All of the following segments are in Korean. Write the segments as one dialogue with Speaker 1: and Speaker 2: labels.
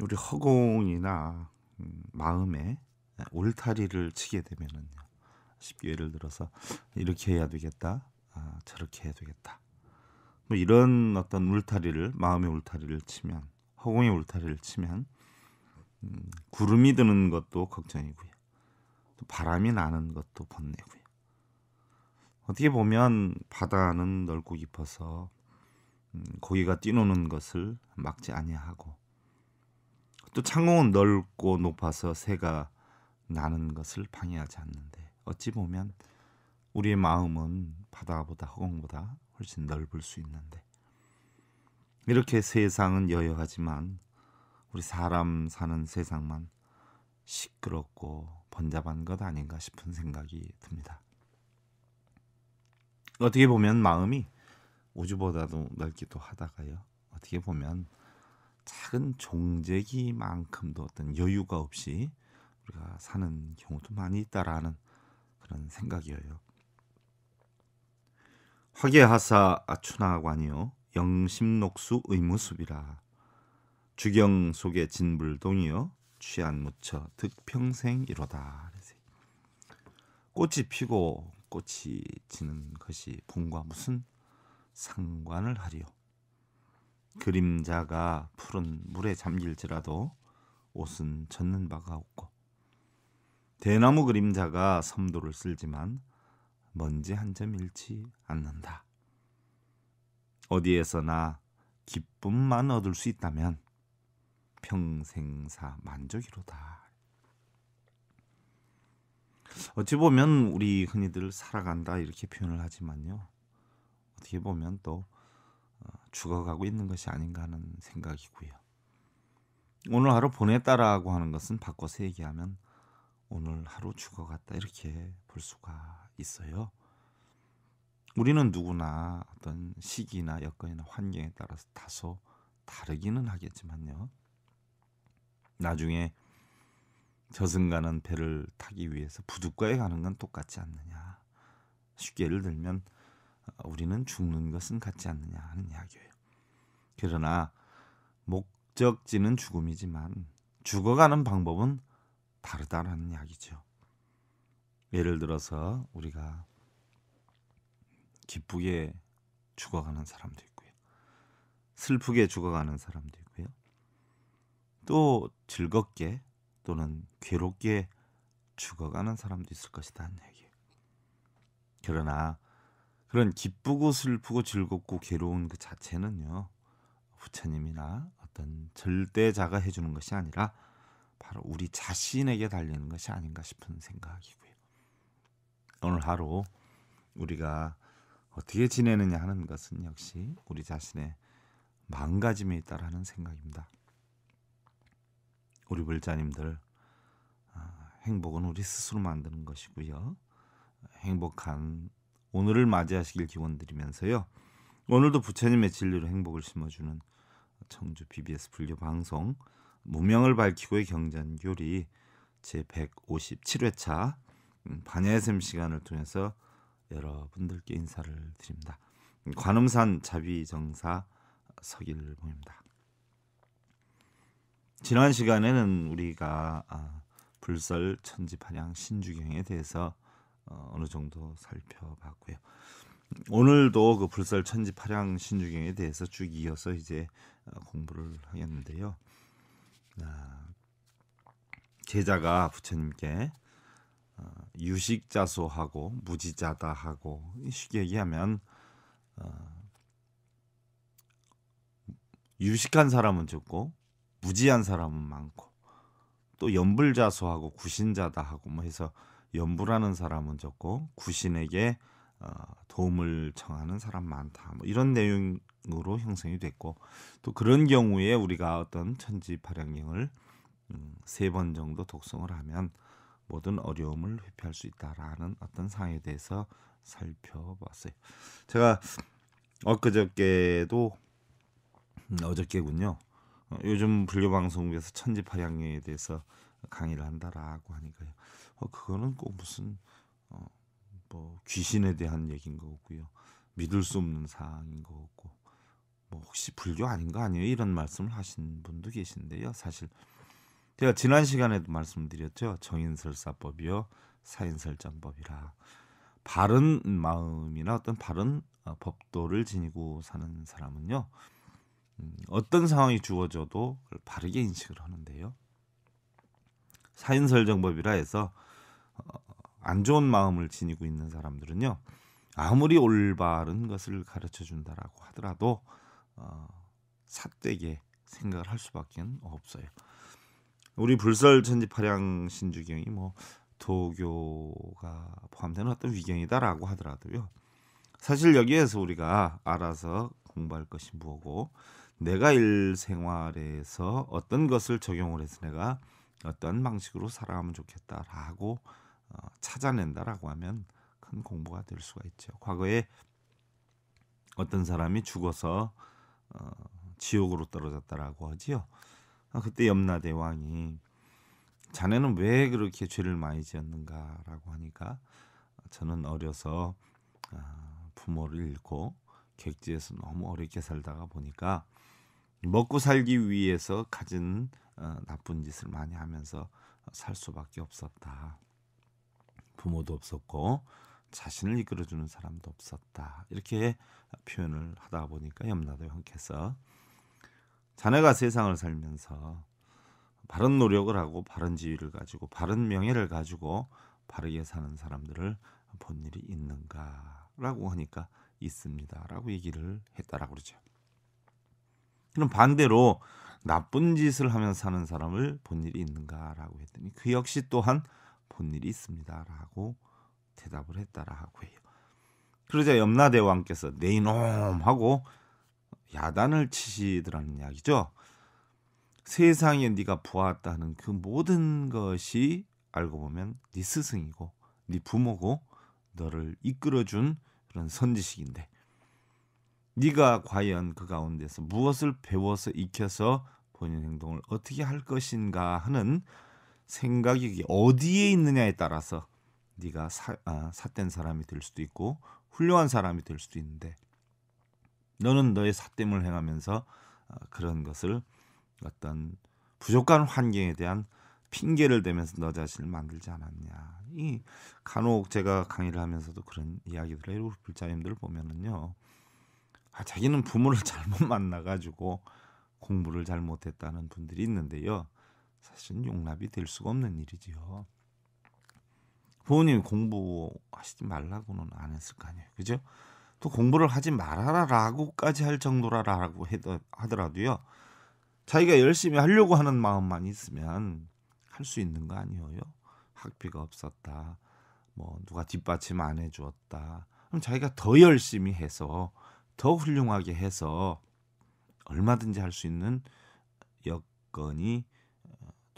Speaker 1: 우리 허공이나 음, 마음에 울타리를 치게 되면은요. 쉽게 예를 들어서 이렇게 해야 되겠다, 아, 저렇게 해야 되겠다. 뭐 이런 어떤 울타리를 마음의 울타리를 치면 허공의 울타리를 치면 음, 구름이 드는 것도 걱정이고요. 또 바람이 나는 것도 번뇌고요. 어떻게 보면 바다는 넓고 깊어서 음, 고기가 뛰노는 것을 막지 아니하고 또 창공은 넓고 높아서 새가 나는 것을 방해하지 않는데 어찌 보면 우리의 마음은 바다보다 허공보다 훨씬 넓을 수 있는데 이렇게 세상은 여여하지만 우리 사람 사는 세상만 시끄럽고 번잡한 것 아닌가 싶은 생각이 듭니다. 어떻게 보면 마음이 우주보다도 넓기도 하다가요. 어떻게 보면 작은 종재기만큼도 어떤 여유가 없이 우리가 사는 경우도 많이 있다라는 그런 생각이에요. 화계하사 아추나관이요 영심녹수 의무숲이라 주경 속에 진불동이요 취한 무처 득평생이로다. 꽃이 피고 꽃이 지는 것이 봄과 무슨 상관을 하리요. 그림자가 푸른 물에 잠길지라도 옷은 젖는 바가 없고 대나무 그림자가 섬도를 쓸지만 먼지 한 점 잃지 않는다. 어디에서나 기쁨만 얻을 수 있다면 평생사 만족이로다. 어찌 보면 우리 흔히들 살아간다 이렇게 표현을 하지만요. 어떻게 보면 또 죽어가고 있는 것이 아닌가 하는 생각이고요. 오늘 하루 보냈다라고 하는 것은 바꿔서 얘기하면 오늘 하루 죽어갔다 이렇게 볼 수가 있어요. 우리는 누구나 어떤 시기나 여건이나 환경에 따라서 다소 다르기는 하겠지만요. 나중에 저승가는 배를 타기 위해서 부둣가에 가는 건 똑같지 않느냐. 쉽게 예를 들면 우리는 죽는 것은 같지 않느냐 하는 이야기예요. 그러나 목적지는 죽음이지만 죽어가는 방법은 다르다는 이야기죠. 예를 들어서 우리가 기쁘게 죽어가는 사람도 있고요. 슬프게 죽어가는 사람도 있고요. 또 즐겁게 또는 괴롭게 죽어가는 사람도 있을 것이다는 얘기예요. 그러나 그런 기쁘고 슬프고 즐겁고 괴로운 그 자체는요. 부처님이나 어떤 절대자가 해주는 것이 아니라 바로 우리 자신에게 달리는 것이 아닌가 싶은 생각이고요. 오늘 하루 우리가 어떻게 지내느냐 하는 것은 역시 우리 자신의 망가짐에 있다라 는 생각입니다. 우리 불자님들 아, 행복은 우리 스스로 만드는 것이고요. 행복한 오늘을 맞이하시길 기원드리면서요. 오늘도 부처님의 진리로 행복을 심어주는 청주 BBS 불교 방송 무명을 밝히고의 경전교리 제 157회차 반야의 샘 시간을 통해서 여러분들께 인사를 드립니다. 관음산 자비정사 서기를보입니다 지난 시간에는 우리가 아, 불설 천지파량 신주경에 대해서 어, 어느 정도 살펴봤고요. 오늘도 그불살 천지 파량 신주경에 대해서 쭉 이어서 이제 어, 공부를 하겠는데요. 아, 제자가 부처님께 어, 유식자소하고 무지자다 하고 쉽게 얘기하면 유식한 사람은 적고 무지한 사람은 많고 또 연불자소하고 구신자다 하고 뭐 해서 연부라는 사람은 적고 구신에게 어, 도움을 청하는 사람 많다. 뭐 이런 내용으로 형성이 됐고 또 그런 경우에 우리가 어떤 천지 파양경을 음, 세 번 정도 독성을 하면 모든 어려움을 회피할 수 있다라는 어떤 상에 대해서 살펴봤어요. 제가 엊그저께도 음, 어저께군요. 어, 요즘 분류 방송국에서 천지 파양에 대해서 강의를 한다라고 하니까요. 어, 그거는 꼭 무슨 어, 뭐 귀신에 대한 얘기인 거고요. 믿을 수 없는 사항인 거고 뭐 혹시 불교 아닌 가 아니에요? 이런 말씀을 하신 분도 계신데요. 사실 제가 지난 시간에도 말씀드렸죠. 정인설사법이요. 사인설정법이라 바른 마음이나 어떤 바른 어, 법도를 지니고 사는 사람은요. 음, 어떤 상황이 주어져도 바르게 인식을 하는데요. 사인설정법이라 해서 안 좋은 마음을 지니고 있는 사람들은요 아무리 올바른 것을 가르쳐 준다라고 하더라도 어, 삿되게 생각을 할 수밖에 없어요. 우리 불설천지파량 신주경이 뭐 도교가 포함되는 어떤 위경이다라고 하더라도요. 사실 여기에서 우리가 알아서 공부할 것이 무엇고 내가 일생활에서 어떤 것을 적용을 해서 내가 어떤 방식으로 살아가면 좋겠다라고 어, 찾아낸다라고 하면 큰 공부가 될 수가 있죠. 과거에 어떤 사람이 죽어서 어, 지옥으로 떨어졌다라고 하지요. 아, 그때 염라대 왕이 자네는 왜 그렇게 죄를 많이 지었는가라고 하니까 저는 어려서 아, 부모를 잃고 객지에서 너무 어렵게 살다가 보니까 먹고 살기 위해서 가진 어, 나쁜 짓을 많이 하면서 살 수밖에 없었다. 부모도 없었고 자신을 이끌어주는 사람도 없었다. 이렇게 표현을 하다 보니까 염라도 형께서 자네가 세상을 살면서 바른 노력을 하고 바른 지위를 가지고 바른 명예를 가지고 바르게 사는 사람들을 본 일이 있는가라고 하니까 있습니다라고 얘기를 했다라고 그러죠. 그럼 반대로 나쁜 짓을 하면 서 사는 사람을 본 일이 있는가라고 했더니 그 역시 또한 본 일이 있습니다라고 대답을 했다라고 해요. 그러자 염라대왕께서 네 이놈 하고 야단을 치시더라는 이야기죠. 세상에 네가 보았다는 그 모든 것이 알고 보면 네 스승이고 네 부모고 너를 이끌어준 그런 선지식인데 네가 과연 그 가운데서 무엇을 배워서 익혀서 본인 행동을 어떻게 할 것인가 하는 생각이 어디에 있느냐에 따라서 네가 사, 아, 삿된 사람이 될 수도 있고 훌륭한 사람이 될 수도 있는데 너는 너의 삿됨을 행하면서 아, 그런 것을 어떤 부족한 환경에 대한 핑계를 대면서 너 자신을 만들지 않았냐. 이 간혹 제가 강의를 하면서도 그런 이야기들을 해요. 불자님들 보면은요. 아, 자기는 부모를 잘못 만나 가지고 공부를 잘 못했다는 분들이 있는데요. 사실 은 용납이 될 수가 없는 일이지요. 부모님이 공부하시지 말라고는 안 했을 거 아니에요. 그죠? 또 공부를 하지 말아라라고까지 할 정도라라고 하더라도요. 자기가 열심히 하려고 하는 마음만 있으면 할 수 있는 거 아니에요. 학비가 없었다. 뭐 누가 뒷받침 안 해주었다. 그럼 자기가 더 열심히 해서 더 훌륭하게 해서 얼마든지 할 수 있는 여건이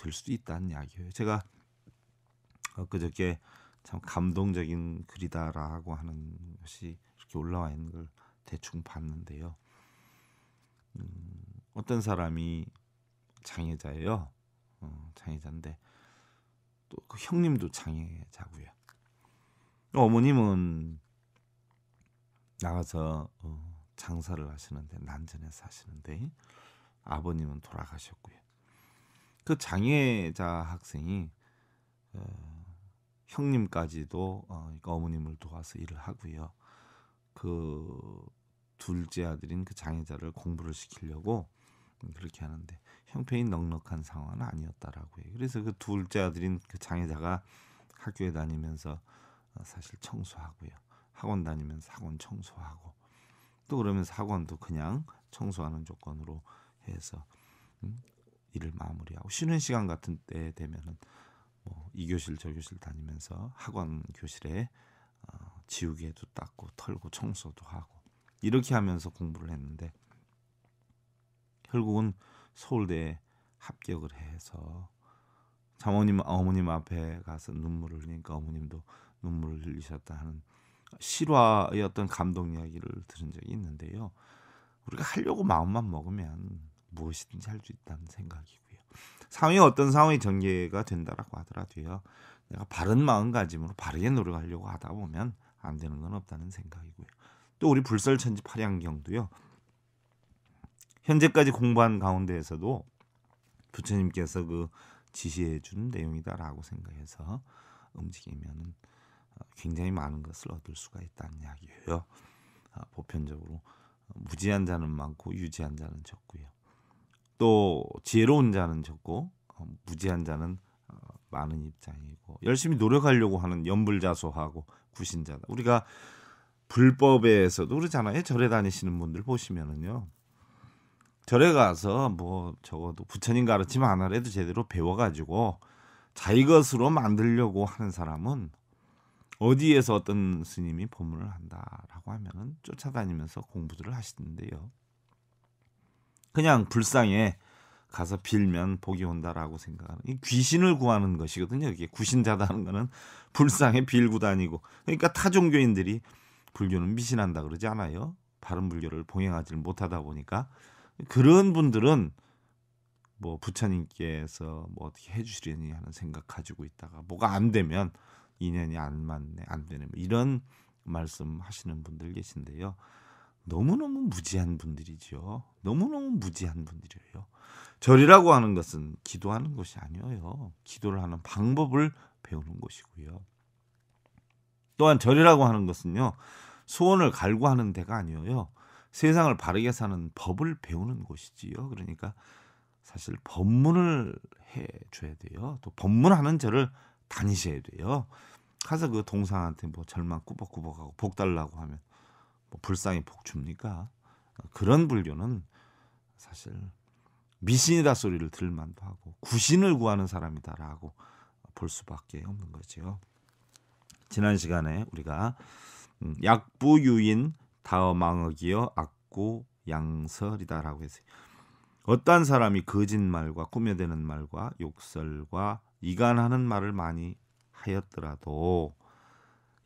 Speaker 1: 될 수도 있다는 이야기예요. 제가 어, 그저께참 감동적인 글이다라고 하는 것이 이렇게 올라와 있는 걸 대충 봤는데요. 음, 어떤 사람이 장애자예요. 어, 장애자인데 또그 형님도 장애자고요. 어머님은 나가서 어, 장사를 하시는데 난전에 사시는데 아버님은 돌아가셨고요. 그 장애자 학생이 어, 형님까지도 어, 그러니까 어머님을 도와서 일을 하고요. 그 둘째 아들인 그 장애자를 공부를 시키려고 그렇게 하는데 형편이 넉넉한 상황은 아니었다라고 해요. 그래서 그 둘째 아들인 그 장애자가 학교에 다니면서 어, 사실 청소하고요. 학원 다니면서 학원 청소하고 또 그러면서 학원도 그냥 청소하는 조건으로 해서 음, 일을 마무리하고 쉬는 시간 같은 때 되면은 뭐 이 교실 저 교실 다니면서 학원 교실에 어, 지우개도 닦고 털고 청소도 하고 이렇게 하면서 공부를 했는데 결국은 서울대에 합격을 해서 장모님 어머님 앞에 가서 눈물을 흘리니까 어머님도 눈물을 흘리셨다 하는 실화의 어떤 감동 이야기를 들은 적이 있는데요. 우리가 하려고 마음만 먹으면 무엇이든지 할수 있다는 생각이고요. 상위 어떤 상황이 전개가 된다라고 하더라도요. 내가 바른 마음가짐으로 바르게 노력하려고 하다 보면 안 되는 건 없다는 생각이고요. 또 우리 불설천지 팔양경도요. 현재까지 공부한 가운데에서도 부처님께서 그 지시해 준 내용이다라고 생각해서 움직이면 어, 굉장히 많은 것을 얻을 수가 있다는 이야기예요. 어, 보편적으로 무지한 자는 많고 유지한 자는 적고요. 또 지혜로운 자는 적고 어, 무지한 자는 어, 많은 입장이고 열심히 노력하려고 하는 연불자소하고 구신자다. 우리가 불법에서도 그러잖아요. 절에 다니시는 분들 보시면은요. 절에 가서 뭐 적어도 부처님 가르침 안 하래도 제대로 배워가지고 자기 것으로 만들려고 하는 사람은 어디에서 어떤 스님이 법문을 한다라고 하면은 쫓아다니면서 공부들을 하시는데요. 그냥 불쌍해 가서 빌면 복이 온다라고 생각하는 이 귀신을 구하는 것이거든요. 이게 구신자다는 거는 불쌍해 빌고 다니고 그러니까 타종교인들이 불교는 미신한다 그러지 않아요. 바른 불교를 봉행하지 못하다 보니까 그런 분들은 뭐 부처님께서 뭐 어떻게 해주시려니 하는 생각 가지고 있다가 뭐가 안 되면 인연이 안 맞네 안 되네 이런 말씀하시는 분들 계신데요. 너무너무 무지한 분들이지요. 너무너무 무지한 분들이에요. 절이라고 하는 것은 기도하는 것이 아니에요. 기도를 하는 방법을 배우는 것이고요. 또한 절이라고 하는 것은요. 소원을 갈구 하는 데가 아니에요. 세상을 바르게 사는 법을 배우는 곳이지요. 그러니까 사실 법문을 해 줘야 돼요. 또 법문하는 절을 다니셔야 돼요. 가서 그 동상한테 뭐 절만 꾸벅꾸벅하고 복 달라고 하면 뭐 불쌍히 복줍니까? 어, 그런 분류는 사실 미신이다 소리를 들만도 하고 구신을 구하는 사람이다라고 볼 수밖에 없는 거죠 지난 시간에 우리가 음, 약부유인 다어망어기어 악구 양설이다라고 했어요. 어떠한 사람이 거짓말과 꾸며대는 말과 욕설과 이간하는 말을 많이 하였더라도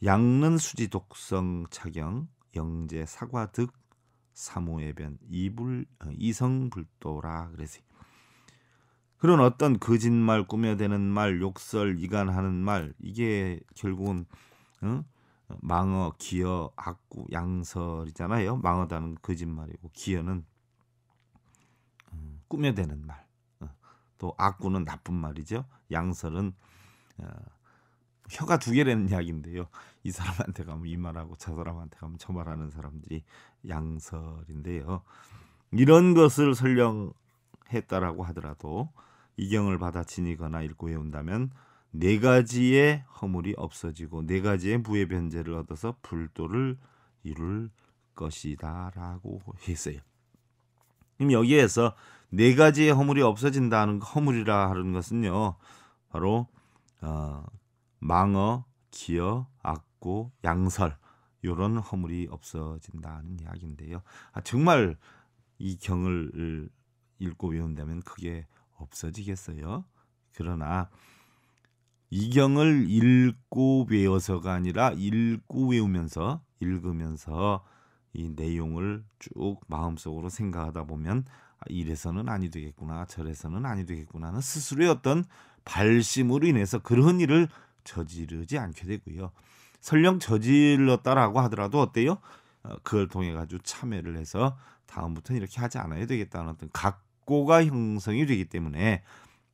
Speaker 1: 양는 수지 독성 착영 영재 사과 득사모예변 이불 어, 이성불도라 그래서 그런 어떤 거짓말 꾸며대는 말 욕설 이간하는 말 이게 결국은 응? 어, 망어 기어 악구 양설이잖아요 망어다는 거짓말이고 기어는 어, 꾸며대는 말또 악구는 나쁜 말이죠 양설은 어, 혀가 두 개라는 이야기인데요. 이 사람한테 가면 이 말하고 저 사람한테 가면 저 말하는 사람들이 양설인데요. 이런 것을 설명했다라고 하더라도 이경을 받아 지니거나 읽고 외운다면 네 가지의 허물이 없어지고 네 가지의 부의 변제를 얻어서 불도를 이룰 것이다라고 했어요. 그럼 여기에서 네 가지의 허물이 없어진다는 허물이라 하는 것은요, 바로 어, 망어, 기어, 악고, 양설 요런 허물이 없어진다는 이야기인데요. 아, 정말 이 경을 읽고 외운다면 그게 없어지겠어요. 그러나 이 경을 읽고 외워서가 아니라 읽고 외우면서 읽으면서 이 내용을 쭉 마음속으로 생각하다 보면 아, 이래서는 아니 되겠구나 저래서는 아니 되겠구나 하는 스스로의 어떤 발심으로 인해서 그런 일을 저지르지 않게 되고요. 설령 저질렀다라고 하더라도 어때요? 어, 그걸 통해 가지고 참여를 해서 다음부터는 이렇게 하지 않아야 되겠다는 어떤 각고가 형성이 되기 때문에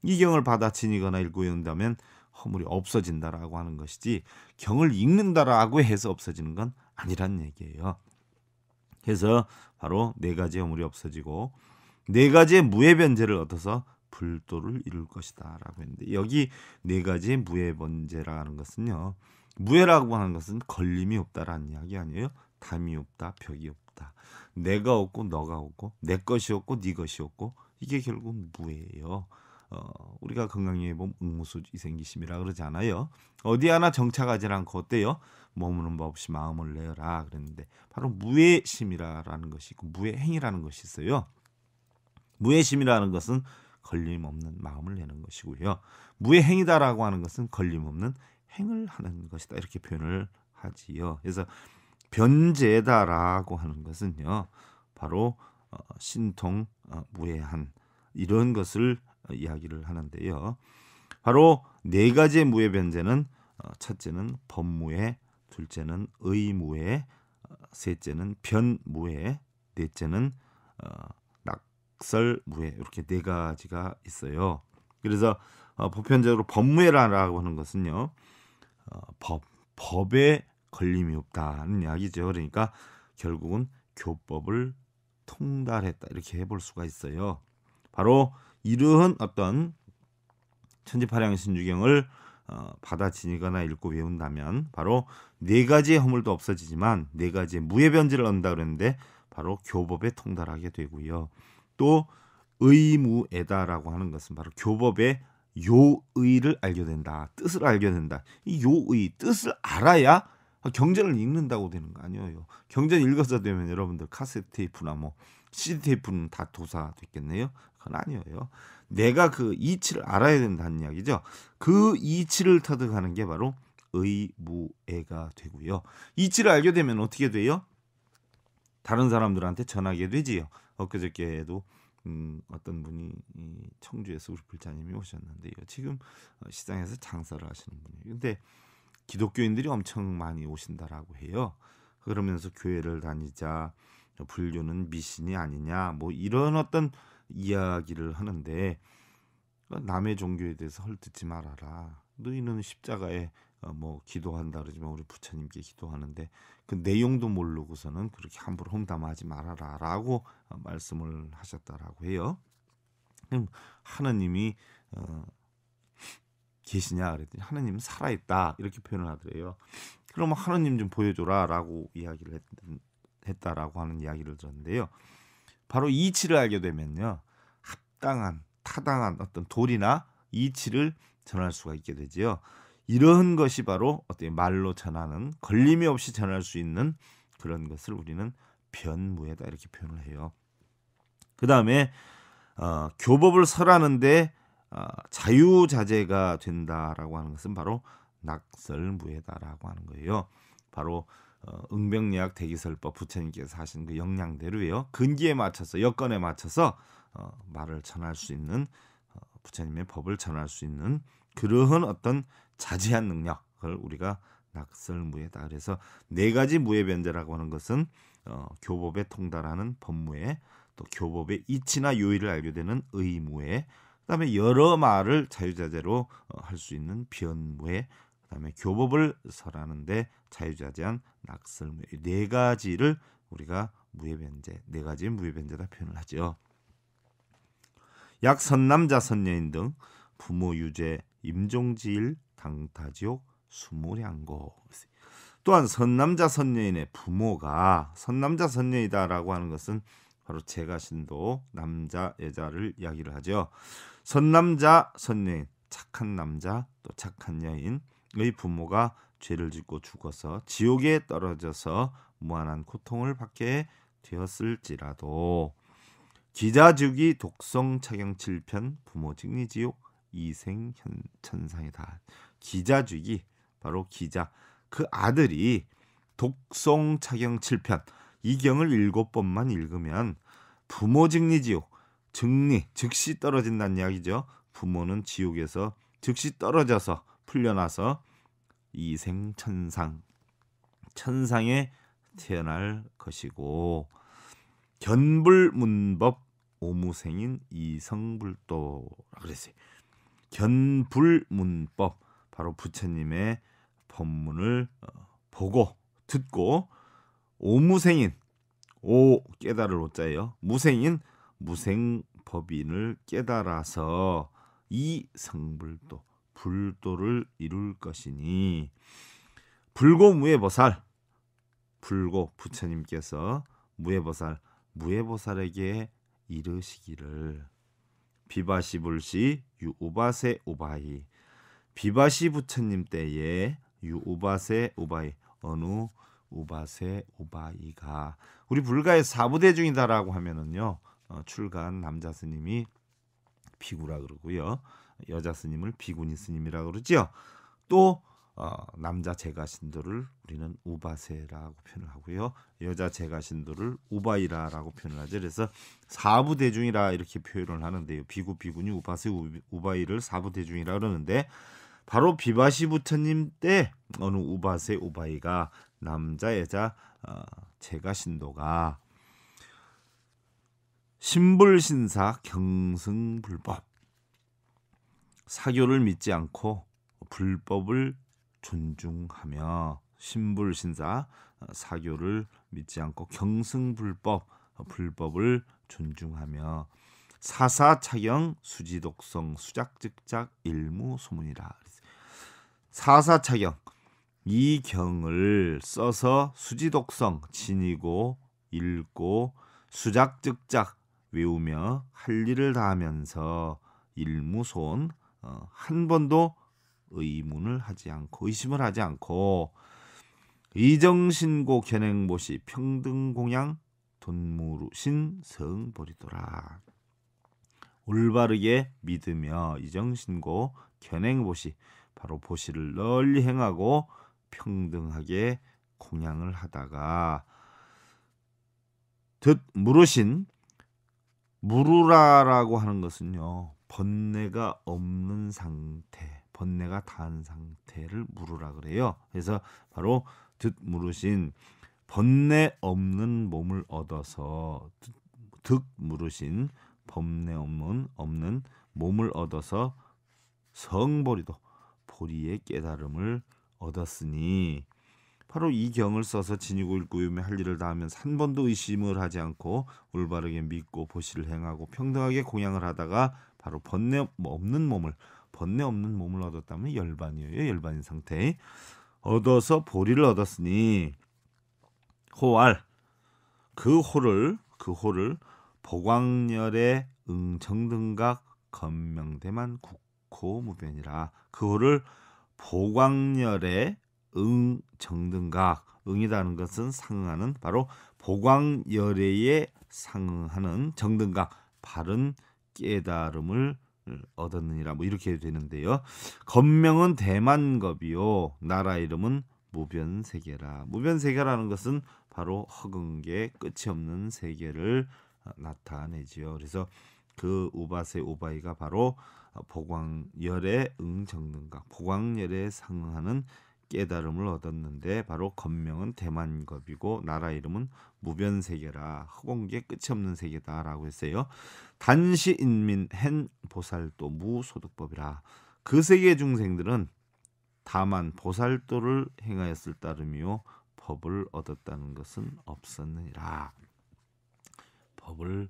Speaker 1: 이경을 받아 지니거나 읽고 연다면 허물이 없어진다라고 하는 것이지 경을 읽는다라고 해서 없어지는 건 아니란 얘기예요. 그래서 바로 네 가지 허물이 없어지고 네 가지의 무해 변제를 얻어서 불도를 이룰 것이다라고 했는데 여기 네 가지 의 무해번제라는 것은요 무해라고 하는 것은 걸림이 없다라는 이야기 아니에요 담이 없다 벽이 없다 내가 없고 너가 없고 내 것이 없고 네 것이 없고 이게 결국 무예요 어, 우리가 건강에 보험 응무수이생기심이라 그러지 않아요. 어디 하나 정착하지 않고 어때요? 머무는 법 없이 마음을 내라 어 그랬는데 바로 무해심이라는 것이 있고 무해행이라는 것이 있어요. 무해심이라는 것은 걸림없는 마음을 내는 것이고요. 무의 행이다라고 하는 것은 걸림없는 행을 하는 것이다 이렇게 표현을 하지요. 그래서 변제다라고 하는 것은요, 바로 어, 신통 어, 무해한 이런 것을 어, 이야기를 하는데요. 바로 네 가지의 무해 변제는 어, 첫째는 법무해, 둘째는 의무해, 어, 셋째는 변무해, 넷째는 어, 약설, 무해 이렇게 네 가지가 있어요. 그래서 어, 보편적으로 법무해라라고 하는 것은요 어, 법 법에 걸림이 없다는 이야기죠. 그러니까 결국은 교법을 통달했다 이렇게 해볼 수가 있어요. 바로 이러한 어떤 천지파량 신주경을 어, 받아지니거나 읽고 외운다면 바로 네 가지의 허물도 없어지지만 네 가지의 무해 변질을 얻는다 그랬는데 바로 교법에 통달하게 되고요. 또 의무에다라고 하는 것은 바로 교법의 요의를 알게 된다. 뜻을 알게 된다. 이 요의 뜻을 알아야 경전을 읽는다고 되는 거 아니에요. 경전 읽어서 되면 여러분들 카세트 테이프나 뭐 CD 테이프는 다 도사 됐겠네요. 그건 아니에요. 내가 그 이치를 알아야 된다는 이야기죠. 그 이치를 터득하는 게 바로 의무애가 되고요. 이치를 알게 되면 어떻게 돼요? 다른 사람들한테 전하게 되지요. 엊그저께에도 음, 어떤 분이 이 청주에서 우리 불자님이 오셨는데요. 지금 어, 시장에서 장사를 하시는 분이에요. 근데 기독교인들이 엄청 많이 오신다라고 해요. 그러면서 교회를 다니자 불교는 미신이 아니냐 뭐 이런 어떤 이야기를 하는데 어, 남의 종교에 대해서 헐뜯지 말아라. 너희는 십자가에 어, 뭐 기도한다 그러지만 우리 부처님께 기도하는데 그 내용도 모르고서는 그렇게 함부로 험담하지 말아라라고 어, 말씀을 하셨다라고 해요. 그럼 하나님이 어, 계시냐 그랬더니 하나님 살아있다 이렇게 표현을 하더래요. 그러면 하나님 좀 보여줘라라고 이야기를 했, 했다라고 하는 이야기를 들었는데요. 바로 이치를 알게 되면요, 합당한 타당한 어떤 도리나 이치를 전할 수가 있게 되지요. 이런 것이 바로 어떻 말로 전하는 걸림이 없이 전할 수 있는 그런 것을 우리는 변무에다 이렇게 표현을 해요. 그 다음에 어, 교법을 설하는데 어, 자유자재가 된다라고 하는 것은 바로 낙설무예다라고 하는 거예요. 바로 어, 응병약 대기설법 부처님께서 하신 그 역량대로예요. 근기에 맞춰서 여건에 맞춰서 어, 말을 전할 수 있는 어, 부처님의 법을 전할 수 있는 그러한 어떤 자제한 능력을 우리가 낙설무예다. 그래서 네 가지 무예변제라고 하는 것은 어, 교법에 통달하는 법무에 또 교법의 이치나 요일을 알게 되는 의무에 그다음에 여러 말을 자유자재로 어, 할수 있는 변무에 그다음에 교법을 설하는데 자유자재한 낙설무에 네 가지를 우리가 무예변제 네 가지 무예변제다 표현을 하죠. 약 선남자 선녀인 등 부모 유죄 임종지일 당타지옥수무량고 또한 선남자 선녀인의 부모가 선남자 선녀이다라고 하는 것은 바로 제가 신도 남자 여자를 이야기를 하죠. 선남자 선녀인 착한 남자 또 착한 여인의 부모가 죄를 짓고 죽어서 지옥에 떨어져서 무한한 고통을 받게 되었을지라도 기자주기 독성 착영 7편 부모 직리지옥 이생 천상이다. 기자주기 바로 기자 그 아들이 독성 착영 7편 이 경을 일곱 번만 읽으면 부모 직리 지옥, 증리 즉시 떨어진다는 이야기죠. 부모는 지옥에서 즉시 떨어져서 풀려나서 이생 천상, 천상에 태어날 것이고 견불문법 오무생인 이성불도라 그랬어요. 견불문법 바로 부처님의 법문을 어, 보고 듣고 오무생인 오 깨달을 오자예요. 무생인 무생법인을 깨달아서 이 성불도 불도를 이룰 것이니 불고 무해보살 불고 부처님께서 무해보살 무해보살에게 이르시기를 비바시 불시 유오바세 오바이 비바시 부처님 때에 유오바세 오바이 어느 우바세 오바이가 우리 불가의 사부대 중이다라고 하면은요 어, 출간 남자 스님이 비구라 그러고요 여자 스님을 비구니 스님이라 그러지요 또 어, 남자 제가 신도를 우리는 우바세라고 표현을 하고요 여자 제가 신도를 우바이라라고 표현을 하죠 그래서 사부대중이라 이렇게 표현을 하는데요 비구 비구니 우바세우바이를 사부대중이라 그러는데 바로 비바시 부처님 때 어느 우바세 오바이가 남자 여자 어, 제가 신도가 신불신사 경승불법 사교를 믿지 않고 불법을 존중하며 신불신사 어, 사교를 믿지 않고 경승불법 어, 불법을 존중하며 사사차경 수지독성 수작즉작 일무소문이라 사사차경 이경을 써서 수지독성 지니고 읽고 수작즉작 외우며 할 일을 다하면서 일무손 어, 한 번도 의문을 하지 않고 의심을 하지 않고 이정신고 견행보시 평등공양 돈무르신 성보리도라 올바르게 믿으며 이정신고 견행보시 바로 보시를 널리 행하고 평등하게 공양을 하다가 듯 물으신 무르라라고 하는 것은요 번뇌가 없는 상태 번뇌가 단 상태를 무르라 그래요 그래서 바로 듯 물으신 번뇌 없는 몸을 얻어서 득, 득 무르신 번뇌 없는 없는 몸을 얻어서 성보리도 보리의 깨달음을 얻었으니 바로 이 경을 써서 지니고 읽고 유며 할 일을 다하면서 한 번도 의심을 하지 않고 올바르게 믿고 보시를 행하고 평등하게 공양을 하다가 바로 번뇌 뭐 없는 몸을 번뇌 없는 몸을 얻었다면 열반이에요. 열반인 상태. 얻어서 보리를 얻었으니 호알 그 호를 그 호를 보광열의 응정등각 건명대만 국호무변이라 그 호를 보광열의 응 정등각 응이라는 것은 상응하는 바로 보광열애에 상응하는 정등각 바른 깨달음을 얻었느니라 뭐 이렇게 되는데요. 건명은 대만겁이요. 나라 이름은 무변세계라. 무변세계라는 것은 바로 허근계 끝이 없는 세계를 나타내지요. 그래서 그 오바세 오바이가 바로 보광열에응적능각 어, 보광열에 상응하는 깨달음을 얻었는데 바로 건명은 대만겁이고 나라 이름은 무변세계라 허공계 끝이 없는 세계다라고 했어요. 단시인민 h 보살도 무소득법이라 그 세계 중생들은 다만 보살도를 행하였을 따름이요 법을 얻었다는 것은 없었느니라. 법을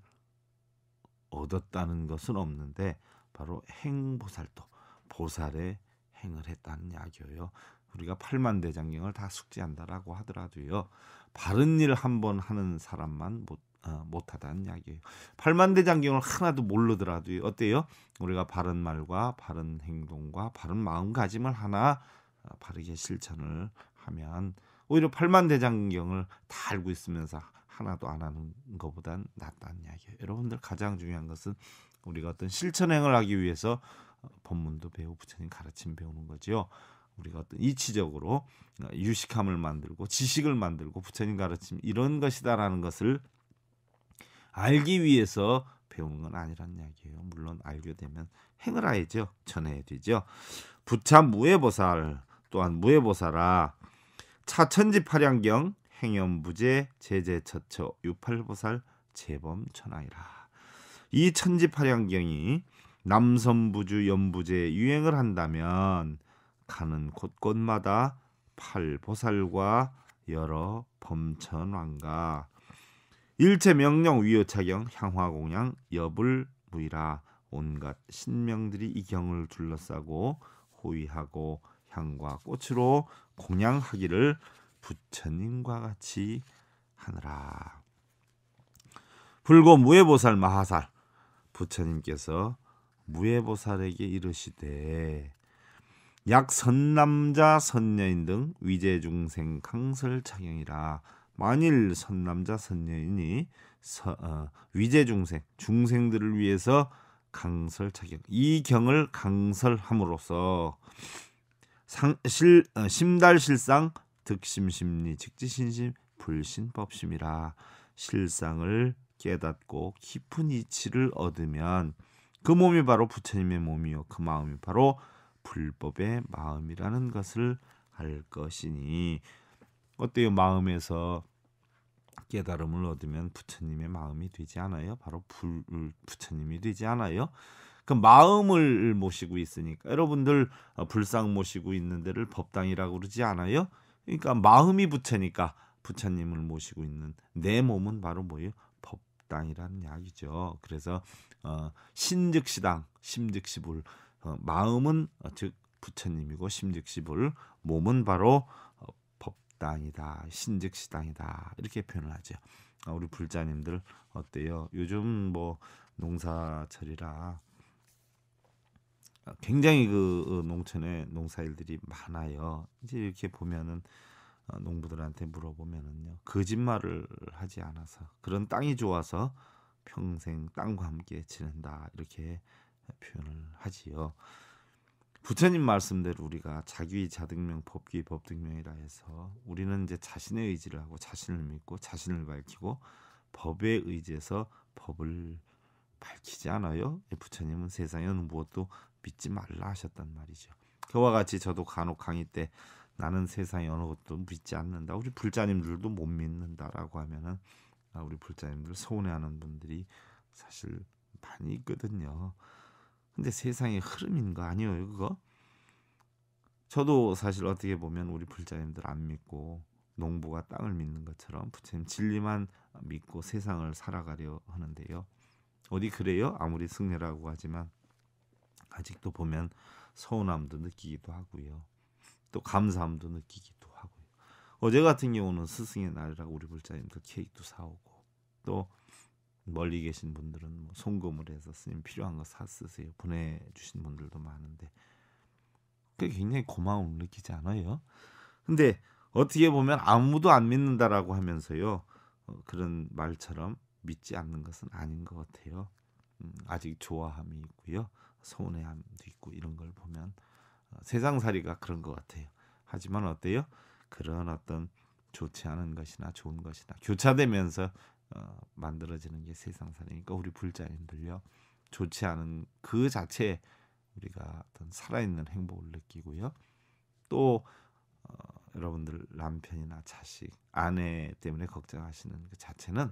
Speaker 1: 얻었다는 것은 없는데 바로 행보살도 보살의 행을 했다는 약이에요. 우리가 팔만대장경을 다 숙지한다라고 하더라도요. 바른 일한번 하는 사람만 못 어, 못하다는 이야기예요. 팔만대장경을 하나도 모르더라도 어때요? 우리가 바른 말과 바른 행동과 바른 마음가짐을 하나 어, 바르게 실천을 하면 오히려 팔만대장경을 다 알고 있으면서 하나도 안 하는 것보단 낫다는 이야기예요. 여러분들 가장 중요한 것은 우리가 어떤 실천행을 하기 위해서 법문도 배우 부처님 가르침 배우는 거지요. 우리가 어떤 이치적으로 유식함을 만들고 지식을 만들고 부처님 가르침 이런 것이다라는 것을 알기 위해서 배우는 건 아니란 이야기예요. 물론 알게 되면 행을 하야죠 전해야 되죠. 부차 무해보살 또한 무해보살아 차천지파량경 행염부제 제제처처 유팔보살 재범천하이라 이 천지파량경이 남선부주 연부제 유행을 한다면 가는 곳곳마다 팔보살과 여러 범천왕가 일체 명령 위요차경 향화공양 여불무이라 온갖 신명들이 이 경을 둘러싸고 호위하고 향과 꽃으로 공양하기를 부처님과 같이 하느라 불고 무해보살 마하살 부처님께서 무예보살에게 이르시되 약 선남자 선녀인 등위제중생 강설착용이라 만일 선남자 선녀인이 서, 어, 위제중생 중생들을 위해서 강설착용 이 경을 강설함으로써 상, 실, 어, 심달실상 득심심리 즉지신심 불신법심이라 실상을 깨닫고 깊은 이치를 얻으면 그 몸이 바로 부처님의 몸이요 그 마음이 바로 불법의 마음이라는 것을 알 것이니 어때요 마음에서 깨달음을 얻으면 부처님의 마음이 되지 않아요 바로 불, 부처님이 되지 않아요 그 마음을 모시고 있으니까 여러분들 어, 불상 모시고 있는 데를 법당이라고 그러지 않아요 그러니까 마음이 부처니까 부처님을 모시고 있는 내 몸은 바로 뭐예요 식당이라는 이야기죠. 그래서 어, 신즉시당, 심즉시불 어, 마음은 어, 즉 부처님이고 심즉시불 몸은 바로 어, 법당이다, 신즉시당이다 이렇게 표현을 하죠. 어, 우리 불자님들 어때요? 요즘 뭐 농사철이라 어, 굉장히 그 어, 농촌에 농사일들이 많아요. 이제 이렇게 보면은 어, 농부들한테 물어보면은요 거짓말을 하지 않아서 그런 땅이 좋아서 평생 땅과 함께 지낸다 이렇게 표현을 하지요. 부처님 말씀대로 우리가 자기 자득명 법귀 법득명이라 해서 우리는 이제 자신의 의지를 하고 자신을 믿고 자신을 밝히고 법에 의지해서 법을 밝히지 않아요. 부처님은 세상에는 무엇도 믿지 말라 하셨단 말이죠. 그와 같이 저도 간혹 강의 때 나는 세상의 어느 것도 믿지 않는다. 우리 불자님들도 못 믿는다라고 하면은 아, 우리 불자님들 서운해하는 분들이 사실 많이 있거든요. 근데 세상의 흐름인 거 아니에요, 그거? 저도 사실 어떻게 보면 우리 불자님들 안 믿고 농부가 땅을 믿는 것처럼 부처님 진리만 믿고 세상을 살아가려 하는데요. 어디 그래요? 아무리 승려라고 하지만 아직도 보면 서운함도 느끼기도 하고요. 또 감사함도 느끼기도 하고요. 어제 같은 경우는 스승의 날이라고 우리 불자님들 케이크도 사오고 또 멀리 계신 분들은 뭐 송금을 해서 스님 필요한 거 사 쓰세요 보내주신 분들도 많은데 그게 굉장히 고마움을 느끼지 않아요? 근데 어떻게 보면 아무도 안 믿는다라고 하면서요 어, 그런 말처럼 믿지 않는 것은 아닌 것 같아요. 음, 아직 좋아함이 있고요, 서운해함도 있고 이런 걸 보면 어, 세상살이가 그런 것 같아요. 하지만 어때요? 그런 어떤 좋지 않은 것이나 좋은 것이나 교차되면서 어, 만들어지는 게 세상살이니까 우리 불자님들요 좋지 않은 그 자체에 우리가 어떤 살아있는 행복을 느끼고요. 또 어, 여러분들 남편이나 자식, 아내 때문에 걱정하시는 그 자체는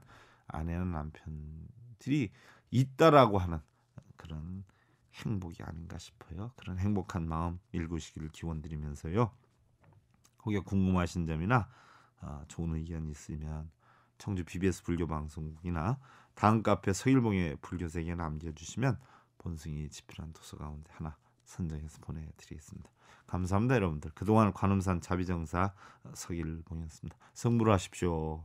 Speaker 1: 아내나 남편들이 있다라고 하는 그런 행복이 아닌가 싶어요. 그런 행복한 마음 읽으시기를 기원드리면서요. 혹여 궁금하신 점이나 아, 좋은 의견이 있으면 청주 BBS 불교 방송국이나 다음 카페 서일봉의 불교세계 남겨주시면 본승이 집필한 도서 가운데 하나 선정해서 보내드리겠습니다. 감사합니다 여러분들. 그동안 관음산 자비정사 서일봉이었습니다. 성불하십시오.